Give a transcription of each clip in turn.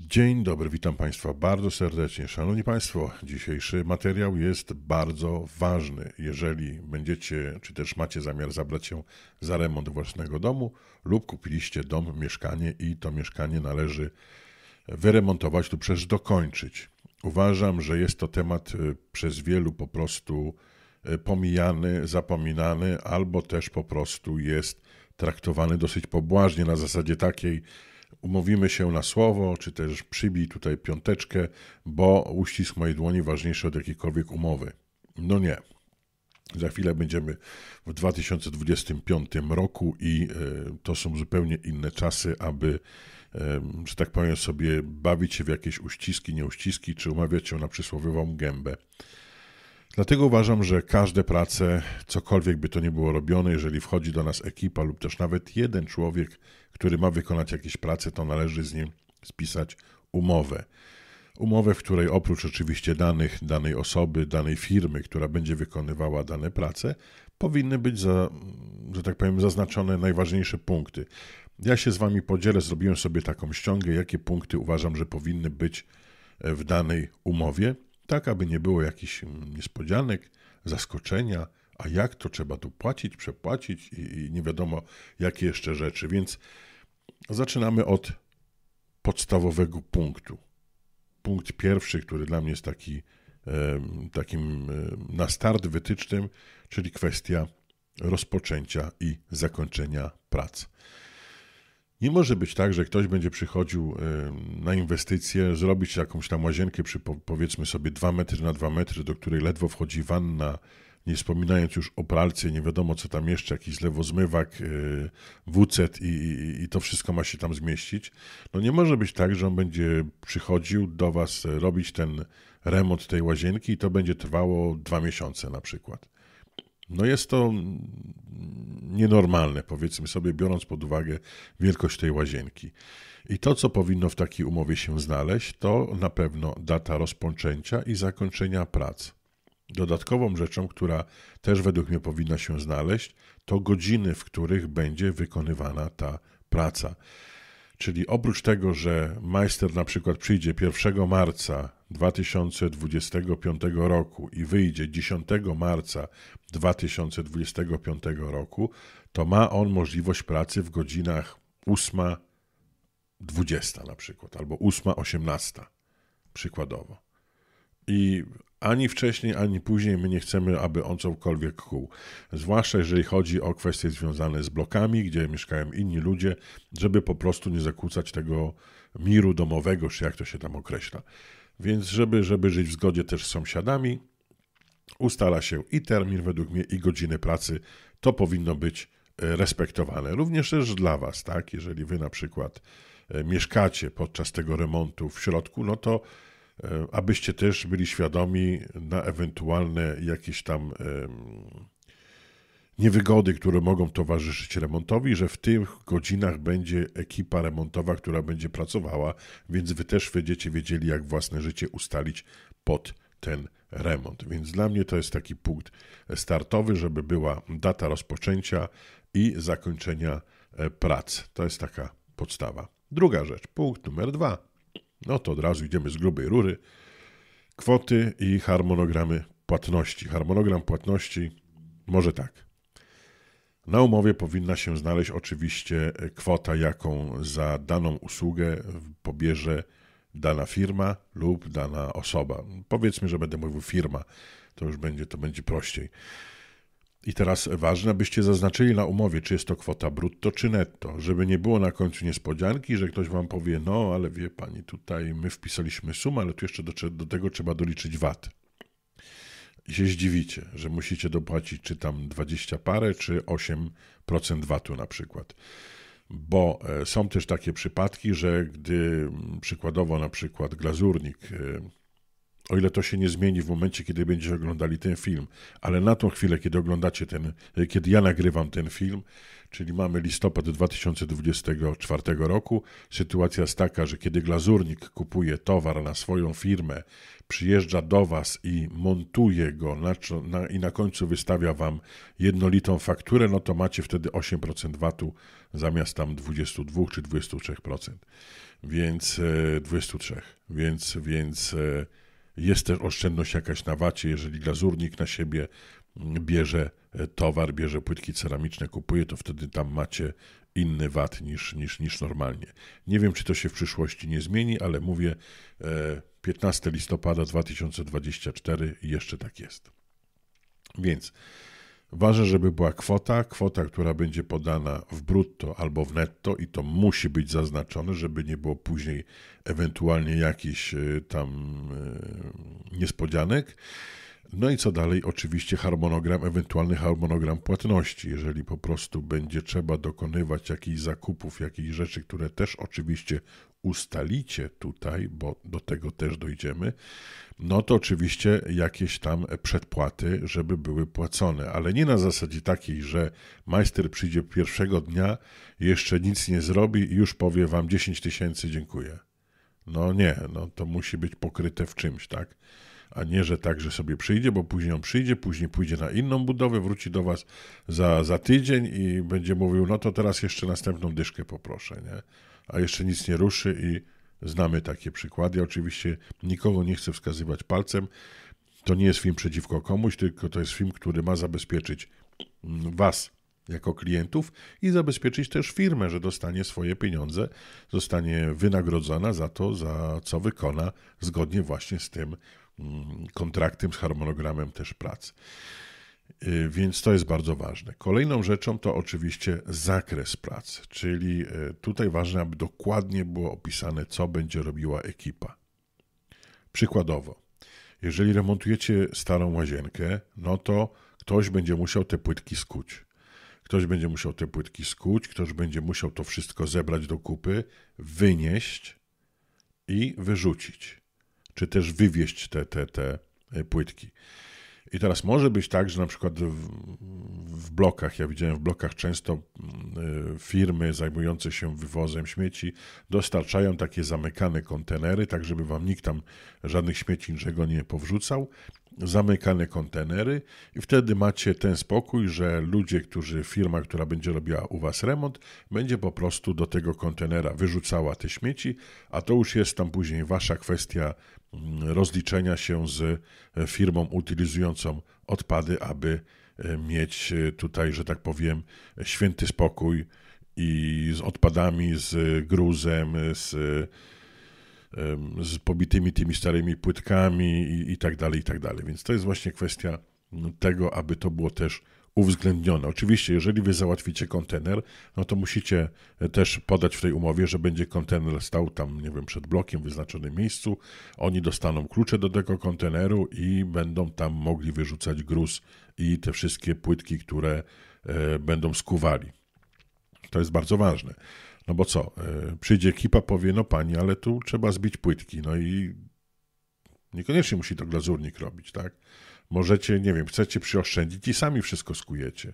Dzień dobry, witam Państwa bardzo serdecznie. Szanowni Państwo, dzisiejszy materiał jest bardzo ważny. Jeżeli będziecie, czy też macie zamiar zabrać się za remont własnego domu, lub kupiliście dom, mieszkanie i to mieszkanie należy wyremontować lub przecież dokończyć. Uważam, że jest to temat y, przez wielu po prostu y, pomijany, zapominany, albo też po prostu jest traktowany dosyć pobłażnie na zasadzie takiej, umówimy się na słowo, czy też przybij tutaj piąteczkę, bo uścisk mojej dłoni ważniejszy od jakiejkolwiek umowy. No nie. Za chwilę będziemy w 2025 roku i e, to są zupełnie inne czasy, aby, e, że tak powiem, sobie bawić się w jakieś uściski, nieuściski, czy umawiać się na przysłowiową gębę. Dlatego uważam, że każde prace, cokolwiek by to nie było robione, jeżeli wchodzi do nas ekipa lub też nawet jeden człowiek, który ma wykonać jakieś prace, to należy z nim spisać umowę. Umowę, w której oprócz oczywiście danych danej osoby, danej firmy, która będzie wykonywała dane prace, powinny być, za, że tak powiem, zaznaczone najważniejsze punkty. Ja się z Wami podzielę, zrobiłem sobie taką ściągę, jakie punkty uważam, że powinny być e, w danej umowie tak aby nie było jakichś mm, niespodzianek, zaskoczenia, a jak to trzeba tu płacić, przepłacić i, i nie wiadomo jakie jeszcze rzeczy. Więc zaczynamy od podstawowego punktu. Punkt pierwszy, który dla mnie jest taki, takim na start wytycznym, czyli kwestia rozpoczęcia i zakończenia prac. Nie może być tak, że ktoś będzie przychodził na inwestycje, zrobić jakąś tam łazienkę przy powiedzmy sobie 2 metry na 2 metry, do której ledwo wchodzi wanna, nie wspominając już o pralce, nie wiadomo co tam jeszcze, jakiś lewozmywak, y, WC i, i, i, to wszystko ma się tam zmieścić. No nie może być tak, że on będzie przychodził do Was e, robić ten remont tej łazienki i to będzie trwało dwa miesiące na przykład. No jest to nienormalne, powiedzmy sobie, biorąc pod uwagę wielkość tej łazienki. I to, co powinno w takiej umowie się znaleźć, to na pewno data rozpoczęcia i zakończenia prac. Dodatkową rzeczą, która też według mnie powinna się znaleźć, to godziny, w których będzie wykonywana ta praca. Czyli oprócz tego, że majster na przykład przyjdzie 1 marca 2025 roku i wyjdzie 10 marca 2025 roku, to ma on możliwość pracy w godzinach 8.20 na przykład, albo 8.18 przykładowo. I ani wcześniej, ani później my nie chcemy, aby on cokolwiek kłuł. Zwłaszcza jeżeli chodzi o kwestie związane z blokami, gdzie mieszkają inni ludzie, żeby po prostu nie zakłócać tego miru domowego, czy jak to się tam określa. Więc żeby, żeby żyć w zgodzie też z sąsiadami, ustala się i termin według mnie i godziny pracy. To powinno być e, respektowane. Również też dla Was, tak? Jeżeli Wy na przykład e, mieszkacie podczas tego remontu w środku, no to e, abyście też byli świadomi na ewentualne jakieś tam niewygody, które mogą towarzyszyć remontowi, że w tych godzinach będzie ekipa remontowa, która będzie pracowała, więc wy też będziecie wiedzieli, jak własne życie ustalić pod ten remont. Więc dla mnie to jest taki punkt startowy, żeby była data rozpoczęcia i zakończenia e, prac. To jest taka podstawa. Druga rzecz, punkt numer dwa. No to od razu idziemy z grubej rury. Kwoty i harmonogramy płatności. Harmonogram płatności może tak. Na umowie powinna się znaleźć oczywiście e, kwota, jaką za daną usługę pobierze dana firma lub dana osoba. Powiedzmy, że będę mówił firma, to już będzie, to będzie prościej. I teraz ważne, abyście zaznaczyli na umowie, czy jest to kwota brutto czy netto, żeby nie było na końcu niespodzianki, że ktoś wam powie, no ale wie pani, tutaj my wpisaliśmy sumę, ale tu jeszcze do, do tego trzeba doliczyć VAT się zdziwicie, że musicie dopłacić czy tam 20 parę, czy 8% VAT-u na przykład. Bo e, są też takie przypadki, że gdy przykładowo na przykład glazurnik e, o ile to się nie zmieni w momencie, kiedy będziecie oglądali ten film. Ale na tą chwilę, kiedy oglądacie ten, kiedy ja nagrywam ten film, czyli mamy listopad 2024 roku, sytuacja jest taka, że kiedy glazurnik kupuje towar na swoją firmę, przyjeżdża do Was i montuje go na, na, i na końcu wystawia Wam jednolitą fakturę, no to macie wtedy 8% VAT-u zamiast tam 22 czy 23%. Więc 23. E, więc, więc e, jest też oszczędność jakaś na wacie, jeżeli glazurnik na siebie mm, bierze e, towar, bierze płytki ceramiczne, kupuje, to wtedy tam macie inny VAT niż, niż, niż normalnie. Nie wiem, czy to się w przyszłości nie zmieni, ale mówię, 15 e, listopada 2024 jeszcze tak jest. Więc Ważne, żeby była kwota, kwota, która będzie podana w brutto albo w netto i to musi być zaznaczone, żeby nie było później ewentualnie jakichś y, tam y, niespodzianek. No i co dalej? Oczywiście harmonogram, ewentualny harmonogram płatności. Jeżeli po prostu będzie trzeba dokonywać jakichś zakupów, jakichś rzeczy, które też oczywiście ustalicie tutaj, bo do tego też dojdziemy, no to oczywiście jakieś tam przedpłaty, żeby były płacone, ale nie na zasadzie takiej, że majster przyjdzie pierwszego dnia, jeszcze nic nie zrobi i już powie wam 10 tysięcy, dziękuję. No nie, no to musi być pokryte w czymś, tak? a nie, że tak, że sobie przyjdzie, bo później on przyjdzie, później pójdzie na inną budowę, wróci do was za, za tydzień i będzie mówił, no to teraz jeszcze następną dyszkę poproszę, nie? A jeszcze nic nie ruszy i znamy takie przykłady. oczywiście nikogo nie chcę wskazywać palcem. To nie jest film przeciwko komuś, tylko to jest film, który ma zabezpieczyć mm, was jako klientów i zabezpieczyć też firmę, że dostanie swoje pieniądze, zostanie wynagrodzona za to, za co wykona zgodnie właśnie z tym, Mm, kontraktem, z harmonogramem też pracy. Więc to jest bardzo ważne. Kolejną rzeczą to oczywiście zakres pracy, czyli y, tutaj ważne, aby dokładnie było opisane, co będzie robiła ekipa. Przykładowo, jeżeli remontujecie starą łazienkę, no to ktoś będzie musiał te płytki skuć. Ktoś będzie musiał te płytki skuć, ktoś będzie musiał to wszystko zebrać do kupy, wynieść i wyrzucić czy też wywieźć te, te, te e, płytki. I teraz może być tak, że na przykład w, w, blokach, ja widziałem w blokach często mm, e, firmy zajmujące się wywozem śmieci dostarczają takie zamykane kontenery, tak żeby wam nikt tam żadnych śmieci niczego nie powrzucał. Zamykane kontenery i wtedy macie ten spokój, że ludzie, którzy, firma, która będzie robiła u was remont, będzie po prostu do tego kontenera wyrzucała te śmieci, a to już jest tam później wasza kwestia rozliczenia się z e, firmą utylizującą odpady, aby e, mieć e, tutaj, że tak powiem, święty spokój i z odpadami, z gruzem, z, z pobitymi tymi starymi płytkami i, i tak dalej, i tak dalej. Więc to jest właśnie kwestia tego, aby to było też uwzględnione. Oczywiście, jeżeli wy załatwicie kontener, no to musicie e, też podać w tej umowie, że będzie kontener stał tam, nie wiem, przed blokiem w wyznaczonym miejscu. Oni dostaną klucze do tego konteneru i będą tam mogli wyrzucać gruz i te wszystkie płytki, które e, będą skuwali. To jest bardzo ważne. No bo co, e, przyjdzie ekipa, powie, no pani, ale tu trzeba zbić płytki. No i niekoniecznie musi to glazurnik robić, tak? Możecie, nie wiem, chcecie przyoszczędzić i sami wszystko skujecie.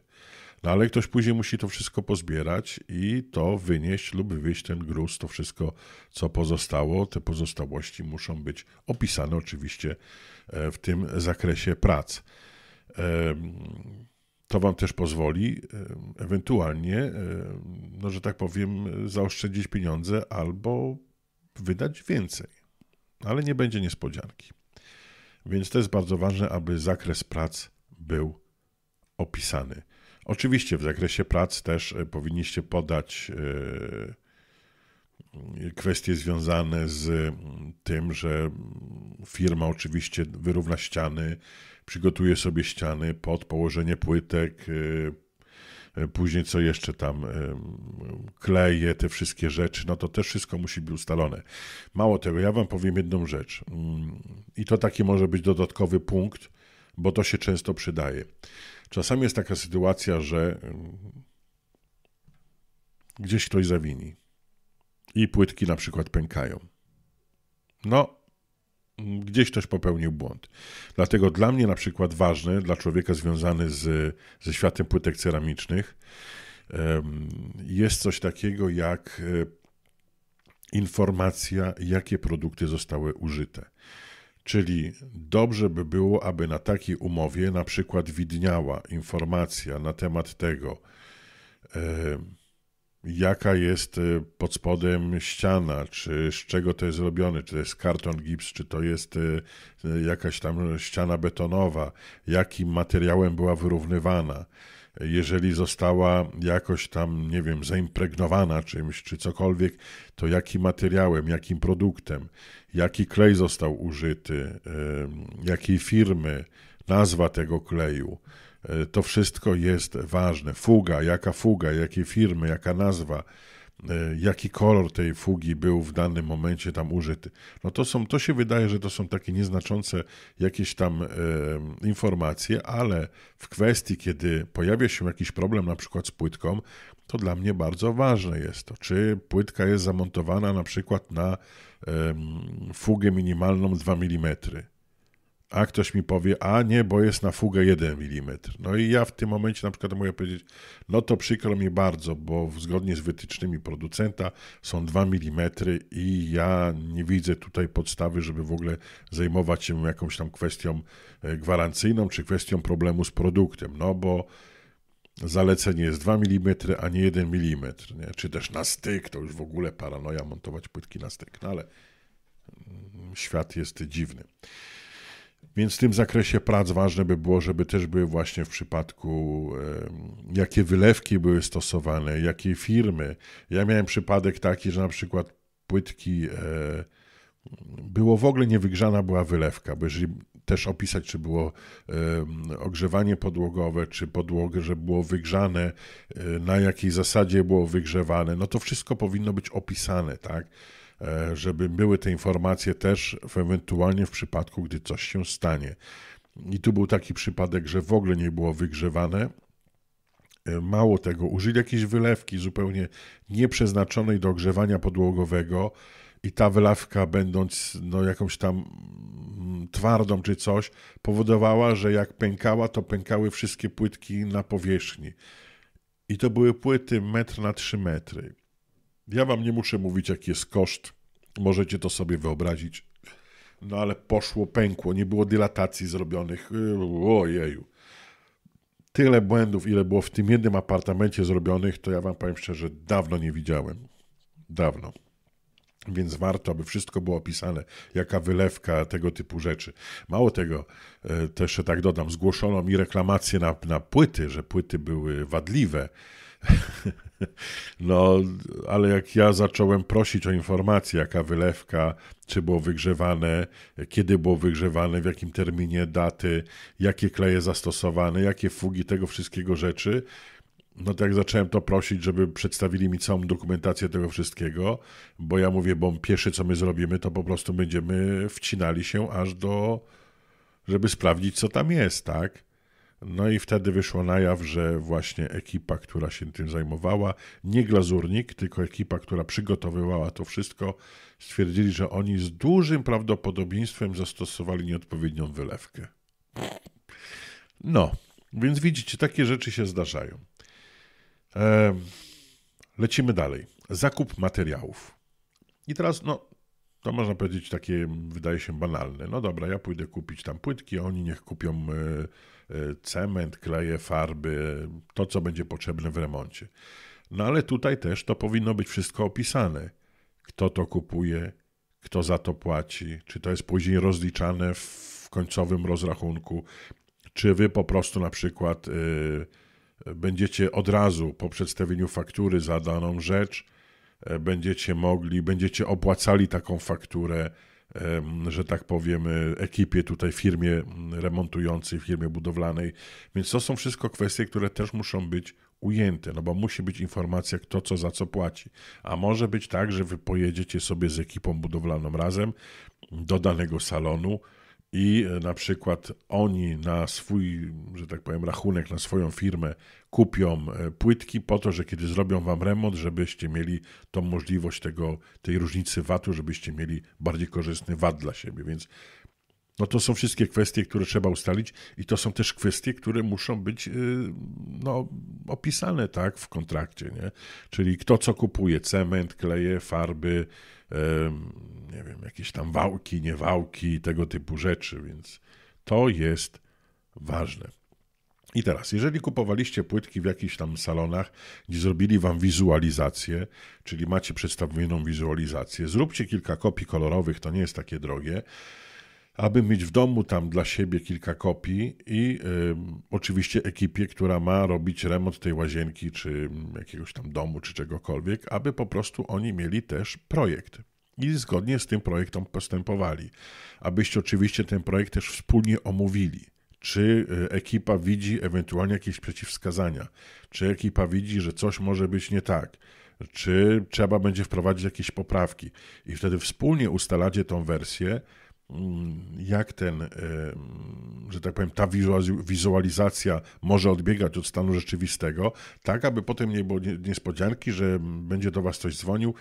No ale ktoś później musi to wszystko pozbierać i to wynieść lub wyjść ten gruz, to wszystko, co pozostało. Te pozostałości muszą być opisane oczywiście e, w tym zakresie prac. To Wam też pozwoli ewentualnie, no że tak powiem, zaoszczędzić pieniądze albo wydać więcej. Ale nie będzie niespodzianki. Więc to jest bardzo ważne, aby zakres prac był opisany. Oczywiście w zakresie prac też e, powinniście podać e, kwestie związane z mm, tym, że mm, firma oczywiście wyrówna ściany, przygotuje sobie ściany pod położenie płytek, e, E, później co jeszcze tam kleje, te wszystkie rzeczy, no to też wszystko musi być ustalone. Mało tego, ja Wam powiem jedną rzecz mm, i to taki może być dodatkowy punkt, bo to się często przydaje. Czasami jest taka sytuacja, że gdzieś ktoś zawini i płytki na przykład pękają. No, gdzieś ktoś popełnił błąd. Dlatego dla mnie na przykład ważny, dla człowieka związany z, ze światem płytek ceramicznych, jest coś takiego jak e, informacja, jakie produkty zostały użyte. Czyli dobrze by było, aby na takiej umowie na przykład widniała informacja na temat tego, jaka jest y, pod spodem ściana, czy z czego to jest robione, czy to jest karton gips, czy to jest y, y, jakaś tam ściana betonowa, jakim materiałem była wyrównywana. Jeżeli została jakoś tam, nie wiem, zaimpregnowana czymś, czy cokolwiek, to jakim materiałem, jakim produktem, jaki klej został użyty, jakiej firmy, nazwa tego kleju E, to wszystko jest ważne. Fuga, jaka fuga, jakie firmy, jaka nazwa, e, jaki kolor tej fugi był w danym momencie tam użyty. No to są, to się wydaje, że to są takie nieznaczące jakieś tam e, informacje, ale w kwestii, kiedy pojawia się jakiś problem na przykład z płytką, to dla mnie bardzo ważne jest to, czy płytka jest zamontowana na przykład na e, fugę minimalną 2 mm a ktoś mi powie, a nie, bo jest na fugę 1 mm. No i ja w tym momencie na przykład mogę powiedzieć, no to przykro mi bardzo, bo zgodnie z wytycznymi producenta są 2 mm i ja nie widzę tutaj podstawy, żeby w ogóle zajmować się jakąś tam kwestią e, gwarancyjną czy kwestią problemu z produktem, no bo zalecenie jest 2 mm, a nie 1 mm, nie? czy też na styk, to już w ogóle paranoja montować płytki na styk, no ale mm, świat jest dziwny. Więc w tym zakresie prac ważne by było, żeby też były właśnie w przypadku, jakie wylewki były stosowane, jakie firmy. Ja miałem przypadek taki, że na przykład płytki e, było w ogóle niewygrzana była wylewka, bo jeżeli też opisać, czy było ogrzewanie podłogowe, czy podłogę, że było wygrzane, e, na jakiej zasadzie było wygrzewane, no to wszystko powinno być opisane, tak? E, żeby były te informacje też w ewentualnie w przypadku, gdy coś się stanie. I tu był taki przypadek, że w ogóle nie było wygrzewane. E, mało tego, użyli jakiejś wylewki zupełnie nieprzeznaczonej do ogrzewania podłogowego i ta wylewka będąc no, jakąś tam mm, twardą czy coś, powodowała, że jak pękała, to pękały wszystkie płytki na powierzchni. I to były płyty metr na 3 metry. Ja wam nie muszę mówić, jaki jest koszt. Możecie to sobie wyobrazić. No ale poszło, pękło, nie było dylatacji zrobionych. Yy, ojeju. Tyle błędów, ile było w tym jednym apartamencie zrobionych, to ja wam powiem szczerze, dawno nie widziałem. Dawno. Więc warto, aby wszystko było opisane, jaka wylewka, tego typu rzeczy. Mało tego, e, też tak dodam, zgłoszono mi reklamację na, na płyty, że płyty były wadliwe. No, ale jak ja zacząłem prosić o informację, jaka wylewka, czy było wygrzewane, kiedy było wygrzewane, w jakim terminie, daty, jakie kleje zastosowane, jakie fugi, tego wszystkiego rzeczy, no tak zacząłem to prosić, żeby przedstawili mi całą dokumentację tego wszystkiego, bo ja mówię, bo pierwsze co my zrobimy, to po prostu będziemy wcinali się aż do, żeby sprawdzić co tam jest, tak? No i wtedy wyszło na jaw, że właśnie ekipa, która się tym zajmowała, nie glazurnik, tylko ekipa, która przygotowywała to wszystko, stwierdzili, że oni z dużym prawdopodobieństwem zastosowali nieodpowiednią wylewkę. No, więc widzicie, takie rzeczy się zdarzają. lecimy dalej. Zakup materiałów. I teraz, no, to można powiedzieć takie, wydaje się banalne. No dobra, ja pójdę kupić tam płytki, oni niech kupią e, e, cement, kleje, farby, to co będzie potrzebne w remoncie. No ale tutaj też to powinno być wszystko opisane. Kto to kupuje, kto za to płaci, czy to jest później rozliczane w końcowym rozrachunku, czy wy po prostu na przykład e, będziecie od razu po przedstawieniu faktury za daną rzecz E, będziecie mogli, będziecie opłacali taką fakturę, że tak powiem, e, ekipie tutaj, firmie remontującej, firmie budowlanej. Więc to są wszystko kwestie, które też muszą być ujęte, no bo musi być informacja, kto co za co płaci. A może być tak, że wy pojedziecie sobie z ekipą budowlaną razem do danego salonu, i e, na przykład oni na swój, że tak powiem, rachunek, na swoją firmę kupią e, płytki po to, że kiedy zrobią wam remont, żebyście mieli tą możliwość tego, tej różnicy VAT-u, żebyście mieli bardziej korzystny VAT dla siebie. Więc no to są wszystkie kwestie, które trzeba ustalić i to są też kwestie, które muszą być e, no, opisane tak w kontrakcie, nie? Czyli kto co kupuje, cement, kleje, farby, nie wiem, jakieś tam wałki, niewałki, tego typu rzeczy, więc to jest ważne. I teraz, jeżeli kupowaliście płytki w jakichś tam salonach, gdzie zrobili wam wizualizację, czyli macie przedstawioną wizualizację, zróbcie kilka kopii kolorowych, to nie jest takie drogie aby mieć w domu tam dla siebie kilka kopii i y, oczywiście ekipie, która ma robić remont tej łazienki, czy jakiegoś tam domu, czy czegokolwiek, aby po prostu oni mieli też projekt. I zgodnie z tym projektem postępowali. Abyście oczywiście ten projekt też wspólnie omówili czy y, ekipa widzi ewentualnie jakieś przeciwwskazania, czy ekipa widzi, że coś może być nie tak, czy trzeba będzie wprowadzić jakieś poprawki. I wtedy wspólnie ustalacie tą wersję, Mm, jak ten, e, mm, że tak powiem, ta wizualizacja może odbiegać od stanu rzeczywistego, tak aby potem nie było niespodzianki, że będzie do was ktoś dzwonił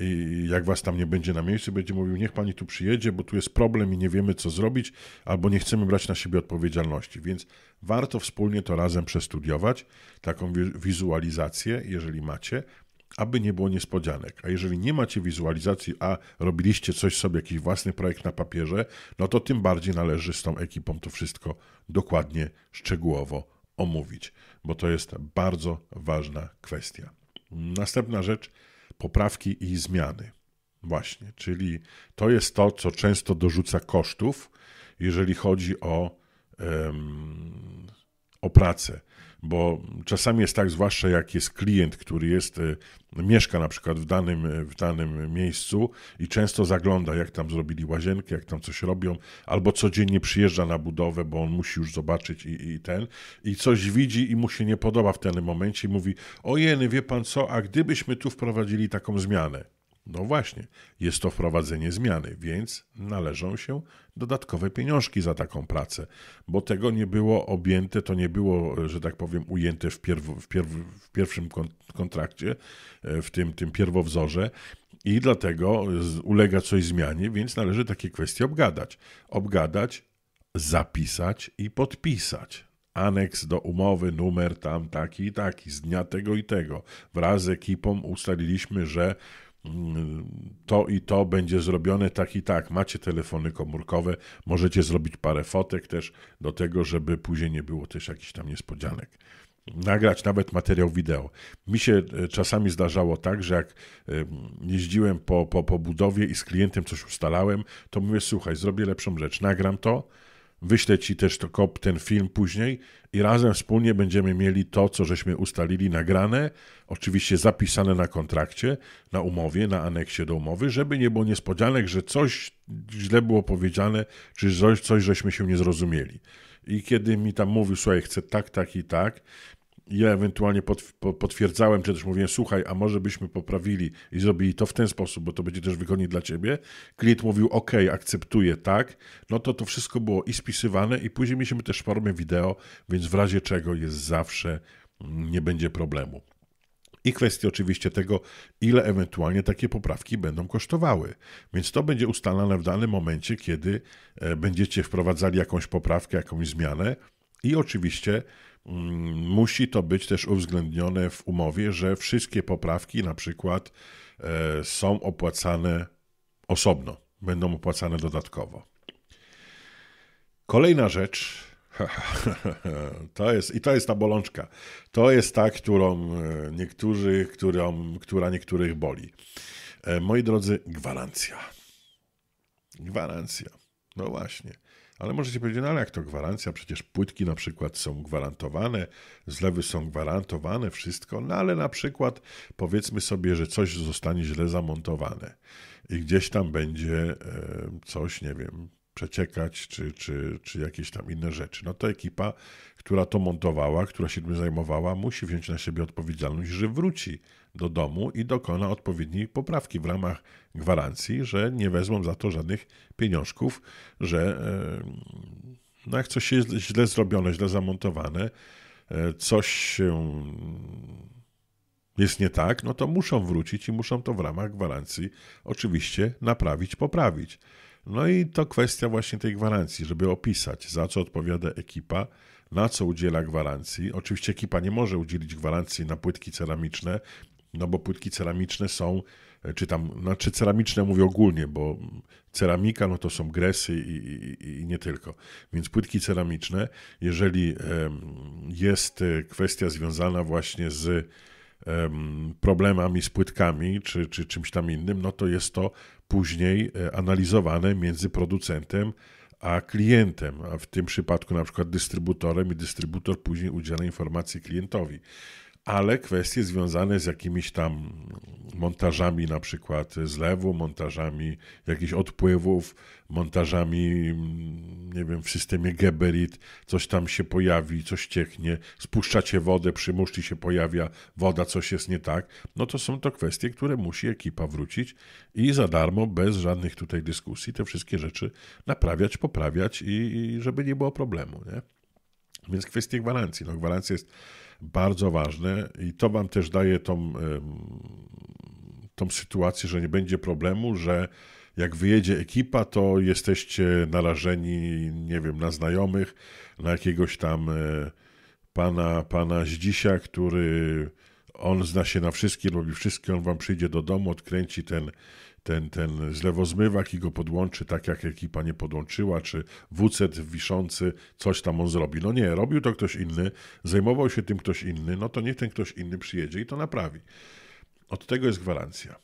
i jak was tam nie będzie na miejscu, będzie mówił, niech pani tu przyjedzie, bo tu jest problem i nie wiemy co zrobić, albo nie chcemy brać na siebie odpowiedzialności. Więc warto wspólnie to razem przestudiować, taką wizualizację, jeżeli macie, aby nie było niespodzianek. A jeżeli nie macie wizualizacji, a robiliście coś sobie, jakiś własny projekt na papierze, no to tym bardziej należy z tą ekipą to wszystko dokładnie, szczegółowo omówić, bo to jest bardzo ważna kwestia. Następna rzecz poprawki i zmiany. Właśnie, czyli to jest to, co często dorzuca kosztów, jeżeli chodzi o, um, o pracę bo czasami jest tak, zwłaszcza jak jest klient, który jest, e, mieszka na przykład w danym, e, w danym miejscu i często zagląda, jak tam zrobili łazienkę, jak tam coś robią, albo codziennie przyjeżdża na budowę, bo on musi już zobaczyć i, i ten, i coś widzi i mu się nie podoba w danym momencie i mówi, ojeny, no wie pan co, a gdybyśmy tu wprowadzili taką zmianę, no właśnie, jest to wprowadzenie zmiany, więc należą się dodatkowe pieniążki za taką pracę, bo tego nie było objęte, to nie było, że tak powiem, ujęte w, pierw, w, pierw, w pierwszym kontrakcie, e, w tym, tym pierwowzorze i dlatego ulega coś zmianie, więc należy takie kwestie obgadać. Obgadać, zapisać i podpisać aneks do umowy, numer tam taki i taki, z dnia tego i tego. Wraz z ekipą ustaliliśmy, że to i to będzie zrobione tak i tak. Macie telefony komórkowe, możecie zrobić parę fotek też do tego, żeby później nie było też jakichś tam niespodzianek. Nagrać nawet materiał wideo. Mi się e, czasami zdarzało tak, że jak e, jeździłem po, po, po budowie i z klientem coś ustalałem, to mówię: Słuchaj, zrobię lepszą rzecz, nagram to, Wyślę Ci też to kop, ten film później i razem wspólnie będziemy mieli to, co żeśmy ustalili nagrane, oczywiście zapisane na kontrakcie, na umowie, na aneksie do umowy, żeby nie było niespodzianek, że coś źle było powiedziane, czy coś, coś żeśmy się nie zrozumieli. I kiedy mi tam mówił, słuchaj, chcę tak, tak i tak, ja ewentualnie potwierdzałem, czy też mówiłem, słuchaj, a może byśmy poprawili i zrobili to w ten sposób, bo to będzie też wygodniej dla ciebie. Klient mówił, ok, akceptuję, tak. No to to wszystko było i spisywane i później mieliśmy też formę wideo, więc w razie czego jest zawsze, mm, nie będzie problemu. I kwestia oczywiście tego, ile ewentualnie takie poprawki będą kosztowały. Więc to będzie ustalane w danym momencie, kiedy e, będziecie wprowadzali jakąś poprawkę, jakąś zmianę. I oczywiście Mm, musi to być też uwzględnione w umowie, że wszystkie poprawki na przykład e, są opłacane osobno, będą opłacane dodatkowo. Kolejna rzecz, to jest, I to jest ta bolączka. To jest ta, którą e, niektórzy, którą, która niektórych boli. E, moi drodzy, gwarancja. Gwarancja. No właśnie. Ale możecie powiedzieć, no ale jak to gwarancja? Przecież płytki na przykład są gwarantowane, zlewy są gwarantowane, wszystko, no ale na przykład powiedzmy sobie, że coś zostanie źle zamontowane i gdzieś tam będzie e, coś, nie wiem, przeciekać, czy, czy, czy jakieś tam inne rzeczy. No to ekipa, która to montowała, która się tym zajmowała, musi wziąć na siebie odpowiedzialność, że wróci do domu i dokona odpowiedniej poprawki w ramach gwarancji, że nie wezmą za to żadnych pieniążków, że e, no jak coś jest źle zrobione, źle zamontowane, e, coś się jest nie tak, no to muszą wrócić i muszą to w ramach gwarancji oczywiście naprawić, poprawić. No i to kwestia właśnie tej gwarancji, żeby opisać, za co odpowiada ekipa, na co udziela gwarancji. Oczywiście ekipa nie może udzielić gwarancji na płytki ceramiczne, no bo płytki ceramiczne są, e, czy tam, znaczy ceramiczne mówię ogólnie, bo ceramika no to są gresy i, i, i nie tylko. Więc płytki ceramiczne, jeżeli jest e, kwestia związana właśnie z problemami z płytkami czy, czy czymś tam innym, no to jest to później e, analizowane między producentem a klientem, a w tym przypadku na przykład dystrybutorem i dystrybutor później udziela informacji klientowi ale kwestie związane z jakimiś tam montażami na przykład zlewu, montażami jakichś odpływów, montażami, mm, nie wiem, w systemie Geberit, coś tam się pojawi, coś cieknie, spuszczacie wodę, przy muszli się pojawia woda, coś jest nie tak, no to są to kwestie, które musi ekipa wrócić i za darmo, bez żadnych tutaj dyskusji, te wszystkie rzeczy naprawiać, poprawiać i, i żeby nie było problemu, nie? Więc kwestie gwarancji. No, gwarancja jest bardzo ważne i to Wam też daje tą, tą sytuację, że nie będzie problemu, że jak wyjedzie ekipa, to jesteście narażeni, nie wiem, na znajomych, na jakiegoś tam e, pana, pana Zdzisia, który on zna się na wszystkim, robi wszystkie, on wam przyjdzie do domu, odkręci ten ten, ten zlewozmywak i go podłączy tak, jak ekipa nie podłączyła, czy WC wiszący, coś tam on zrobi. No nie, robił to ktoś inny, zajmował się tym ktoś inny, no to niech ten ktoś inny przyjedzie i to naprawi. Od tego jest gwarancja.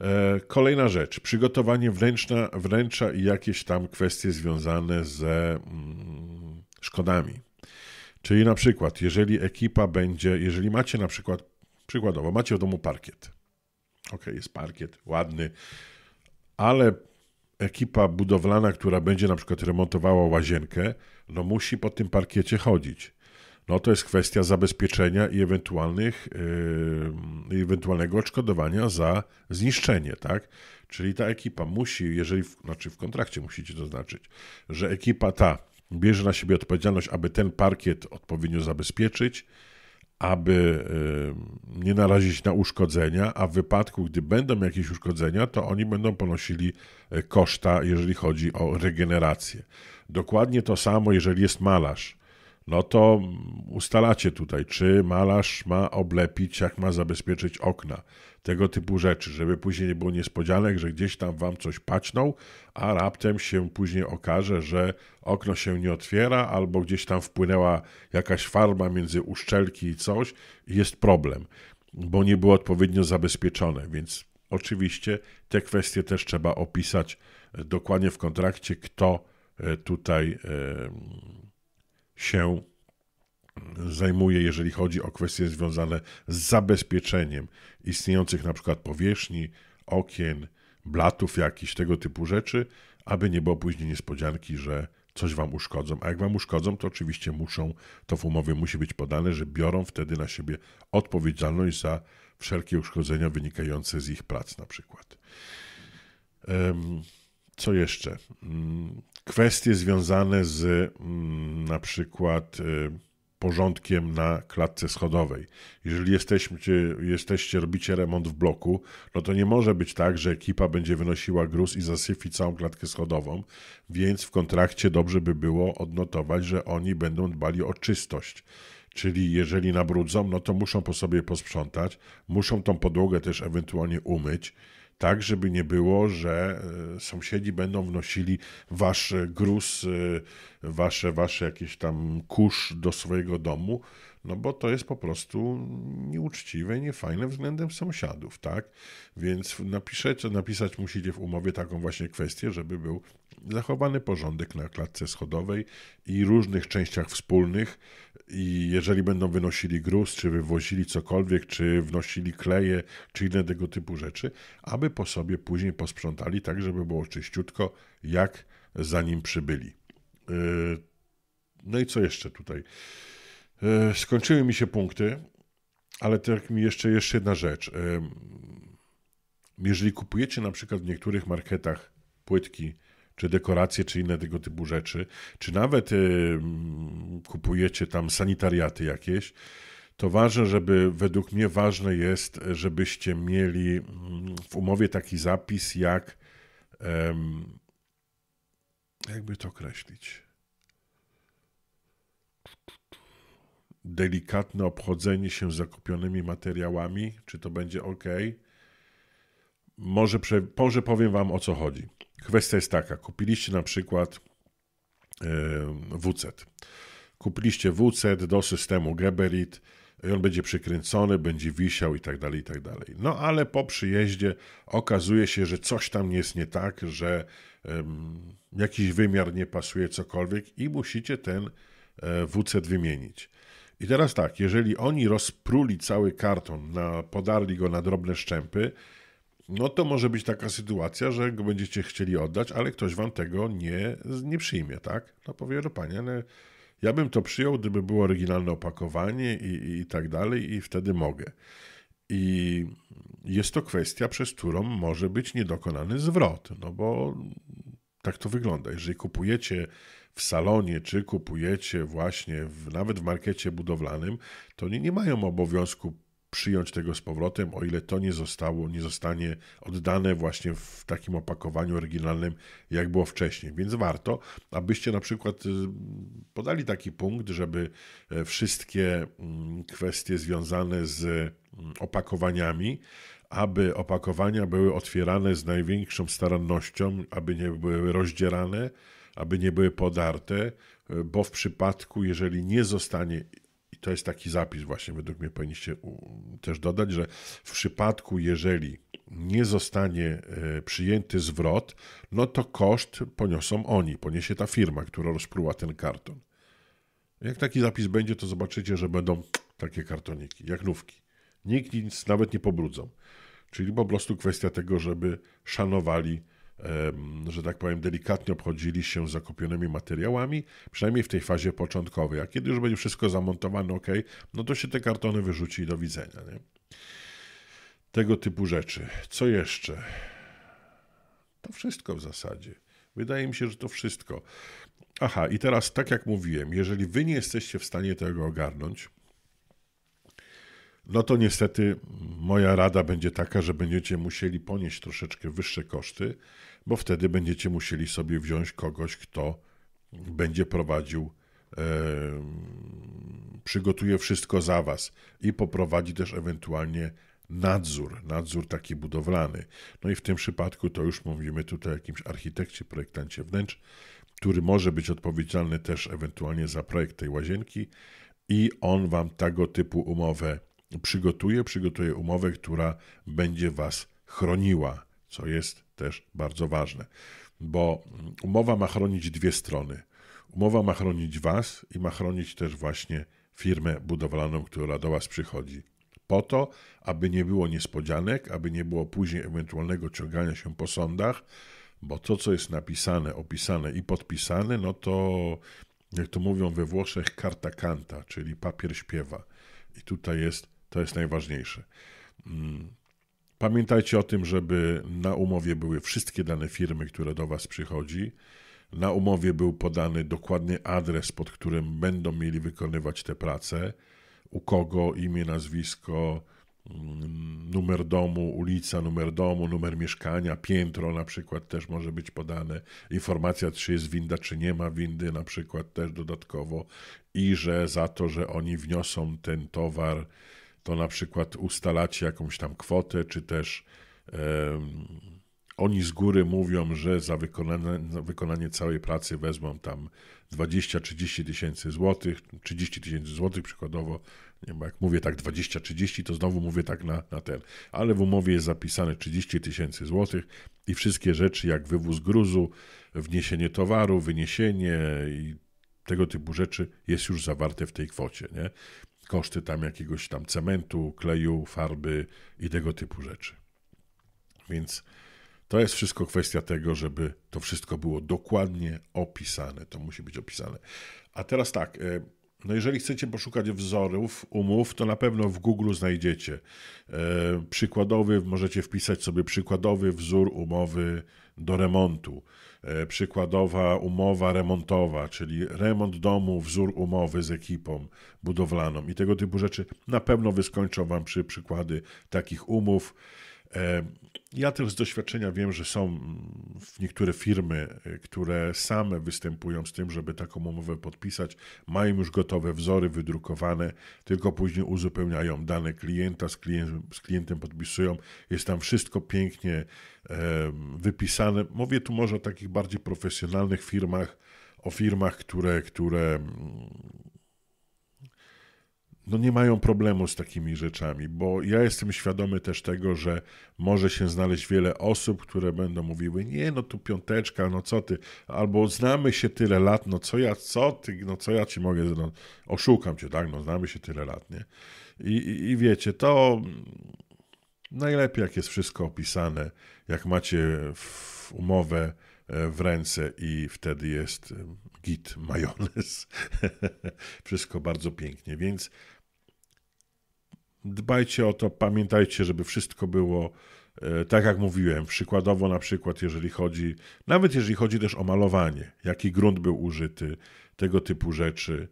E, kolejna rzecz, przygotowanie wnętrza, wnętrza i jakieś tam kwestie związane ze mm, szkodami. Czyli na przykład, jeżeli ekipa będzie, jeżeli macie na przykład, przykładowo, macie w domu parkiet Ok, jest parkiet, ładny, ale ekipa budowlana, która będzie na przykład remontowała łazienkę, no musi po tym parkiecie chodzić. No to jest kwestia zabezpieczenia i ewentualnych, yy, ewentualnego odszkodowania za zniszczenie, tak? Czyli ta ekipa musi, jeżeli, w, znaczy w kontrakcie musicie to znaczyć, że ekipa ta bierze na siebie odpowiedzialność, aby ten parkiet odpowiednio zabezpieczyć, aby y, nie narazić na uszkodzenia, a w wypadku, gdy będą jakieś uszkodzenia, to oni będą ponosili y, koszta, jeżeli chodzi o regenerację. Dokładnie to samo, jeżeli jest malarz no to ustalacie tutaj, czy malarz ma oblepić, jak ma zabezpieczyć okna, tego typu rzeczy, żeby później nie było niespodzianek, że gdzieś tam wam coś paćnął, a raptem się później okaże, że okno się nie otwiera, albo gdzieś tam wpłynęła jakaś farba między uszczelki i coś, i jest problem, bo nie było odpowiednio zabezpieczone, więc oczywiście te kwestie też trzeba opisać dokładnie w kontrakcie, kto e, tutaj. Yy, się zajmuje, jeżeli chodzi o kwestie związane z zabezpieczeniem istniejących na przykład powierzchni, okien, blatów jakichś, tego typu rzeczy, aby nie było później niespodzianki, że coś wam uszkodzą. A jak wam uszkodzą, to oczywiście muszą, to w umowie musi być podane, że biorą wtedy na siebie odpowiedzialność za wszelkie uszkodzenia wynikające z ich prac na przykład. Co jeszcze? Mm, kwestie związane z mm, na przykład y, porządkiem na klatce schodowej. Jeżeli jesteście, jesteście, robicie remont w bloku, no to nie może być tak, że ekipa będzie wynosiła gruz i zasyfi całą klatkę schodową, więc w kontrakcie dobrze by było odnotować, że oni będą dbali o czystość. Czyli jeżeli nabrudzą, no to muszą po sobie posprzątać, muszą tą podłogę też ewentualnie umyć, tak żeby nie było, że e, sąsiedzi będą wnosili wasz gruz, e, wasze, wasze jakieś tam kurz do swojego domu no bo to jest po prostu nieuczciwe i niefajne względem sąsiadów, tak? Więc napiszecie, napisać musicie w umowie taką właśnie kwestię, żeby był zachowany porządek na klatce schodowej i różnych częściach wspólnych i jeżeli będą wynosili gruz, czy wywozili cokolwiek, czy wnosili kleje, czy inne tego typu rzeczy, aby po sobie później posprzątali tak, żeby było czyściutko, jak zanim przybyli. Yy, no i co jeszcze tutaj? E, skończyły mi się punkty, ale tak mi jeszcze, jeszcze jedna rzecz. E, jeżeli kupujecie na przykład w niektórych marketach płytki, czy dekoracje, czy inne tego typu rzeczy, czy nawet e, kupujecie tam sanitariaty jakieś, to ważne, żeby według mnie ważne jest, żebyście mieli mm, w umowie taki zapis, jak jakby to określić. delikatne obchodzenie się z zakupionymi materiałami, czy to będzie ok. Może, prze, może powiem Wam o co chodzi. Kwestia jest taka: kupiliście na przykład yy, WC. Kupiliście WC do systemu Geberit i on będzie przykręcony, będzie wisiał i tak dalej, i tak dalej. No ale po przyjeździe okazuje się, że coś tam jest nie tak, że jakiś wymiar nie pasuje, cokolwiek i musicie ten e, WC wymienić. I teraz tak, jeżeli oni rozpruli cały karton, na, podarli go na drobne szczępy, no to może być taka sytuacja, że go będziecie chcieli oddać, ale ktoś wam tego nie, nie przyjmie, tak? No powie, no pani, ale ja bym to przyjął, gdyby było oryginalne opakowanie i, i tak dalej, i wtedy mogę. I jest to kwestia, przez którą może być niedokonany zwrot, no bo tak to wygląda. Jeżeli kupujecie w salonie, czy kupujecie właśnie w, nawet w markecie budowlanym, to oni nie mają obowiązku przyjąć tego z powrotem, o ile to nie zostało, nie zostanie oddane właśnie w takim opakowaniu oryginalnym, jak było wcześniej. Więc warto, abyście na przykład y, podali taki punkt, żeby e, wszystkie mm, kwestie związane z mm, opakowaniami aby opakowania były otwierane z największą starannością, aby nie były rozdzierane, aby nie były podarte, e, bo w przypadku, jeżeli nie zostanie, i to jest taki zapis właśnie, według mnie powinniście też dodać, że w przypadku, jeżeli nie zostanie e, przyjęty zwrot, no to koszt poniosą oni, poniesie ta firma, która rozpruła ten karton. Jak taki zapis będzie, to zobaczycie, że będą takie kartoniki, jak nówki. Nikt nic nawet nie pobrudzą. Czyli po prostu kwestia tego, żeby szanowali, że tak powiem, delikatnie obchodzili się z zakupionymi materiałami, przynajmniej w tej fazie początkowej. A kiedy już będzie wszystko zamontowane, ok, no to się te kartony wyrzuci i do widzenia. Nie? Tego typu rzeczy. Co jeszcze? To wszystko w zasadzie. Wydaje mi się, że to wszystko. Aha, i teraz, tak jak mówiłem, jeżeli wy nie jesteście w stanie tego ogarnąć, no to niestety moja rada będzie taka, że będziecie musieli ponieść troszeczkę wyższe koszty, bo wtedy będziecie musieli sobie wziąć kogoś, kto będzie prowadził, e, przygotuje wszystko za Was i poprowadzi też ewentualnie nadzór, nadzór taki budowlany. No i w tym przypadku to już mówimy tutaj o jakimś architekcie, projektancie wnętrz, który może być odpowiedzialny też ewentualnie za projekt tej łazienki i on Wam tego typu umowę przygotuje, przygotuje umowę, która będzie Was chroniła, co jest też bardzo ważne, bo umowa ma chronić dwie strony. Umowa ma chronić Was i ma chronić też właśnie firmę budowlaną, która do Was przychodzi. Po to, aby nie było niespodzianek, aby nie było później ewentualnego ciągania się po sądach, bo to, co jest napisane, opisane i podpisane, no to, jak to mówią we Włoszech, karta canta, czyli papier śpiewa. I tutaj jest to jest najważniejsze. Mm. Pamiętajcie o tym, żeby na umowie były wszystkie dane firmy, które do Was przychodzi. Na umowie był podany dokładny adres, pod którym będą mieli wykonywać te prace, u kogo imię, nazwisko, mm, numer domu, ulica, numer domu, numer mieszkania, piętro na przykład też może być podane. Informacja, czy jest winda, czy nie ma windy na przykład też dodatkowo i że za to, że oni wniosą ten towar to na przykład ustalacie jakąś tam kwotę, czy też oni z góry mówią, że za wykonanie, za wykonanie całej pracy wezmą tam 20-30 tysięcy złotych, 30 tysięcy złotych przykładowo, nie wiem, jak mówię tak 20-30, to znowu mówię tak na, na ten, ale w umowie jest zapisane 30 tysięcy złotych i wszystkie rzeczy jak wywóz gruzu, wniesienie towaru, wyniesienie i tego typu rzeczy jest już zawarte w tej kwocie. Nie? koszty tam jakiegoś tam cementu, kleju, farby i tego typu rzeczy. Więc to jest wszystko kwestia tego, żeby to wszystko było dokładnie opisane. To musi być opisane. A teraz tak, e, no jeżeli chcecie poszukać wzorów umów, to na pewno w Google znajdziecie. E, przykładowy, możecie wpisać sobie przykładowy wzór umowy do remontu. E, przykładowa umowa remontowa, czyli remont domu, wzór umowy z ekipą budowlaną i tego typu rzeczy. Na pewno wyskończą Wam przy przykłady takich umów. E, ja też z doświadczenia wiem, że są niektóre firmy, e, które same występują z tym, żeby taką umowę podpisać, mają już gotowe wzory wydrukowane, tylko później uzupełniają dane klienta, z, klientem, z klientem podpisują, jest tam wszystko pięknie e, wypisane. Mówię tu może o takich bardziej profesjonalnych firmach, o firmach, które, które mm, no nie mają problemu z takimi rzeczami, bo ja jestem świadomy też tego, że może się znaleźć wiele osób, które będą mówiły, nie no tu piąteczka, no co ty, albo znamy się tyle lat, no co ja, co ty, no co ja ci mogę, no, oszukam cię, tak, no znamy się tyle lat, nie? I, i, i wiecie, to najlepiej jak jest wszystko opisane, jak macie umowę e, w ręce i wtedy jest git, majonez. wszystko bardzo pięknie, więc Dbajcie o to, pamiętajcie, żeby wszystko było e, tak jak mówiłem, przykładowo na przykład, jeżeli chodzi, nawet jeżeli chodzi też o malowanie, jaki grunt był użyty, tego typu rzeczy,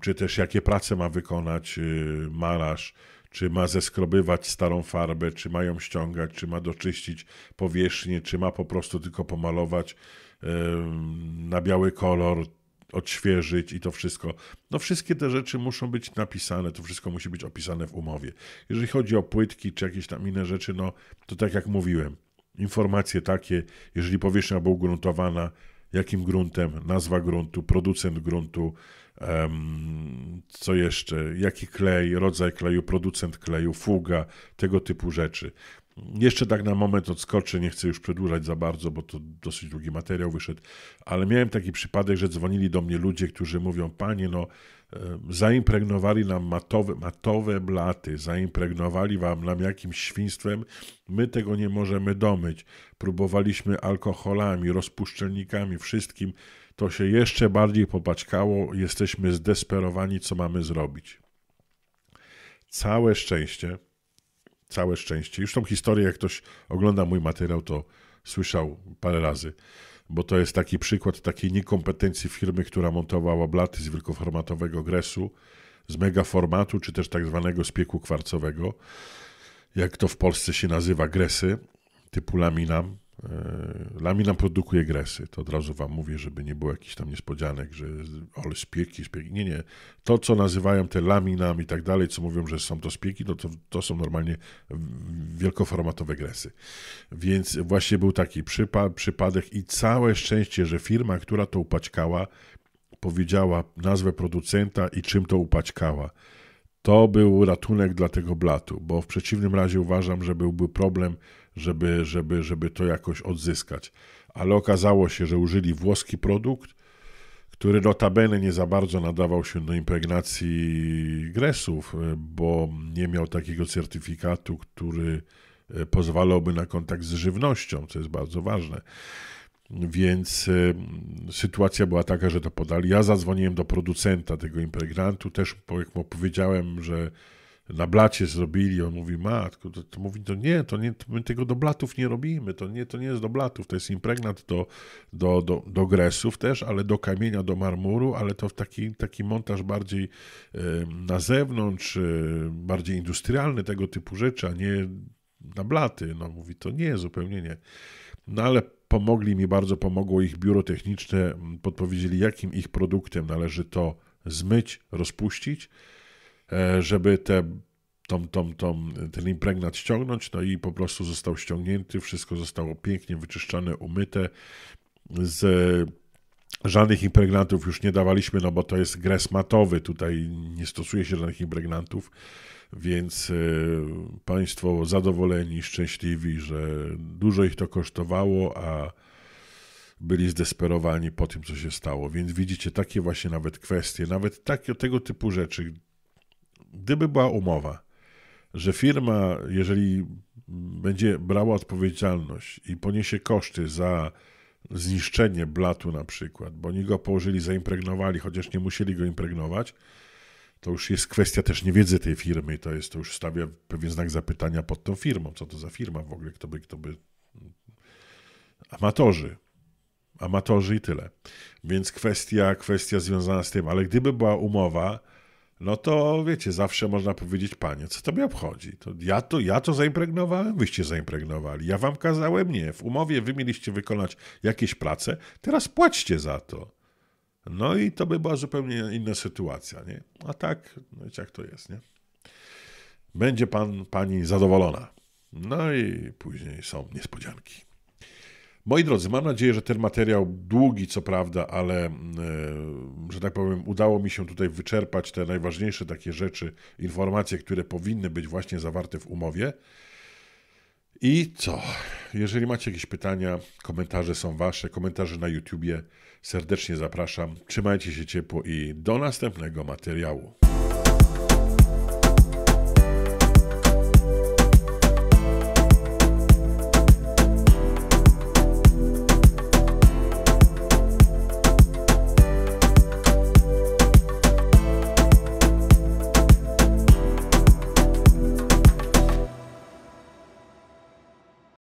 czy też jakie prace ma wykonać y, malarz, czy ma zeskrobywać starą farbę, czy ma ją ściągać, czy ma doczyścić powierzchnię, czy ma po prostu tylko pomalować na biały kolor, odświeżyć i to wszystko. No wszystkie te rzeczy muszą być napisane, to wszystko musi być opisane w umowie. Jeżeli chodzi o płytki czy jakieś tam inne rzeczy, no to tak jak mówiłem, informacje takie, jeżeli powierzchnia była ugruntowana, jakim gruntem, nazwa gruntu, producent gruntu, um, co jeszcze, jaki klej, rodzaj kleju, producent kleju, fuga, tego typu rzeczy. Jeszcze tak na moment odskoczę, nie chcę już przedłużać za bardzo, bo to dosyć długi materiał wyszedł, ale miałem taki przypadek, że dzwonili do mnie ludzie, którzy mówią, panie, no zaimpregnowali nam matowe, matowe blaty, zaimpregnowali wam nam jakimś świństwem, my tego nie możemy domyć. Próbowaliśmy alkoholami, rozpuszczelnikami wszystkim, to się jeszcze bardziej popaćkało, jesteśmy zdesperowani, co mamy zrobić. Całe szczęście, Całe szczęście. Już tą historię, jak ktoś ogląda mój materiał, to słyszał parę razy, bo to jest taki przykład takiej niekompetencji firmy, która montowała blaty z wielkoformatowego gresu, z megaformatu, czy też tak zwanego spieku kwarcowego, jak to w Polsce się nazywa, gresy typu laminam, E, Lamina produkuje gresy. To od razu wam mówię, żeby nie było jakichś tam niespodzianek, że ale spieki, spieki. Nie, nie. To, co nazywają te laminami i tak dalej, co mówią, że są to spieki, to, no to, to są normalnie wielkoformatowe gresy. Więc właśnie był taki przypa przypadek i całe szczęście, że firma, która to upaćkała, powiedziała nazwę producenta i czym to upaćkała. To był ratunek dla tego blatu, bo w przeciwnym razie uważam, że byłby problem żeby, żeby, żeby to jakoś odzyskać. Ale okazało się, że użyli włoski produkt, który notabene nie za bardzo nadawał się do impregnacji gresów, e, bo nie miał takiego certyfikatu, który e, pozwalałby na kontakt z żywnością, co jest bardzo ważne. Więc y, sytuacja była taka, że to podali. Ja zadzwoniłem do producenta tego impregnantu, też jak mu powiedziałem, że na blacie zrobili, on mówi, matko, to, to mówi, to nie, to nie, to my tego do blatów nie robimy, to nie, to nie jest do blatów, to jest impregnat do, do, do, do gresów też, ale do kamienia, do marmuru, ale to w taki, taki montaż bardziej na zewnątrz, y, bardziej industrialny, tego typu rzeczy, a nie na blaty. No mówi, to nie, zupełnie nie. No ale pomogli mi bardzo, pomogło ich biuro techniczne, podpowiedzieli, jakim ich produktem należy to zmyć, rozpuścić, E, żeby te, tą, tą, tą, ten impregnat ściągnąć, no i po prostu został ściągnięty, wszystko zostało pięknie wyczyszczone, umyte z Żadnych impregnantów już nie dawaliśmy, no bo to jest gres matowy, tutaj nie stosuje się żadnych impregnantów, więc e, Państwo zadowoleni, szczęśliwi, że dużo ich to kosztowało, a byli zdesperowani po tym, co się stało. Więc widzicie, takie właśnie nawet kwestie, nawet takie, tego typu rzeczy, gdyby była umowa, że firma, jeżeli będzie brała odpowiedzialność i poniesie koszty za zniszczenie blatu na przykład, bo oni go położyli, zaimpregnowali, chociaż nie musieli go impregnować, to już jest kwestia też niewiedzy tej firmy i to jest, to już stawia pewien znak zapytania pod tą firmą, co to za firma w ogóle, kto by, kto by... Amatorzy. Amatorzy i tyle. Więc kwestia, kwestia związana z tym, ale gdyby była umowa, no to wiecie, zawsze można powiedzieć, panie, co tobie obchodzi? To ja, to ja to zaimpregnowałem, wyście zaimpregnowali. Ja wam kazałem, nie. W umowie wy mieliście wykonać jakieś prace, teraz płaćcie za to. No i to by była zupełnie inna sytuacja, nie? A tak, no wiecie jak to jest, nie? Będzie pan, pani zadowolona. No i później są niespodzianki. Moi drodzy, mam nadzieję, że ten materiał długi, co prawda, ale e, że tak powiem, udało mi się tutaj wyczerpać te najważniejsze takie rzeczy, informacje, które powinny być właśnie zawarte w umowie. I co? Jeżeli macie jakieś pytania, komentarze są wasze, komentarze na YouTubie, serdecznie zapraszam. Trzymajcie się ciepło i do następnego materiału.